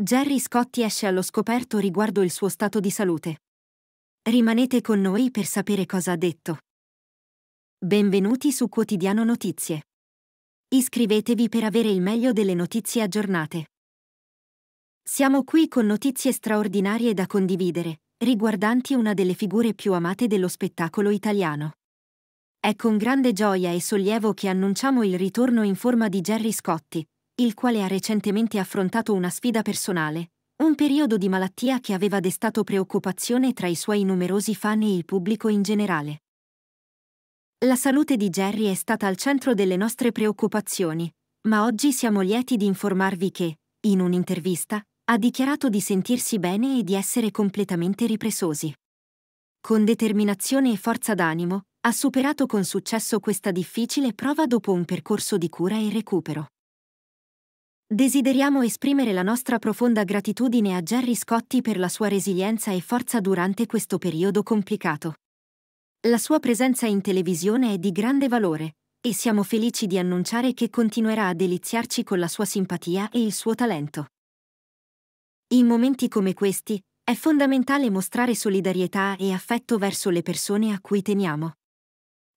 Jerry Scotti esce allo scoperto riguardo il suo stato di salute. Rimanete con noi per sapere cosa ha detto. Benvenuti su Quotidiano Notizie. Iscrivetevi per avere il meglio delle notizie aggiornate. Siamo qui con notizie straordinarie da condividere, riguardanti una delle figure più amate dello spettacolo italiano. È con grande gioia e sollievo che annunciamo il ritorno in forma di Jerry Scotti, il quale ha recentemente affrontato una sfida personale, un periodo di malattia che aveva destato preoccupazione tra i suoi numerosi fan e il pubblico in generale. La salute di Jerry è stata al centro delle nostre preoccupazioni, ma oggi siamo lieti di informarvi che, in un'intervista, ha dichiarato di sentirsi bene e di essere completamente ripresosi. Con determinazione e forza d'animo, ha superato con successo questa difficile prova dopo un percorso di cura e recupero. Desideriamo esprimere la nostra profonda gratitudine a Jerry Scotti per la sua resilienza e forza durante questo periodo complicato. La sua presenza in televisione è di grande valore, e siamo felici di annunciare che continuerà a deliziarci con la sua simpatia e il suo talento. In momenti come questi, è fondamentale mostrare solidarietà e affetto verso le persone a cui teniamo.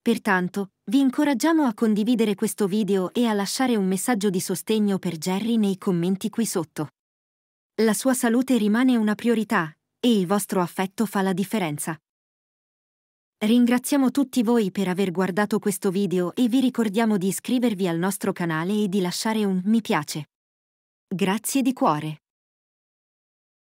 Pertanto, vi incoraggiamo a condividere questo video e a lasciare un messaggio di sostegno per Jerry nei commenti qui sotto. La sua salute rimane una priorità e il vostro affetto fa la differenza. Ringraziamo tutti voi per aver guardato questo video e vi ricordiamo di iscrivervi al nostro canale e di lasciare un mi piace. Grazie di cuore.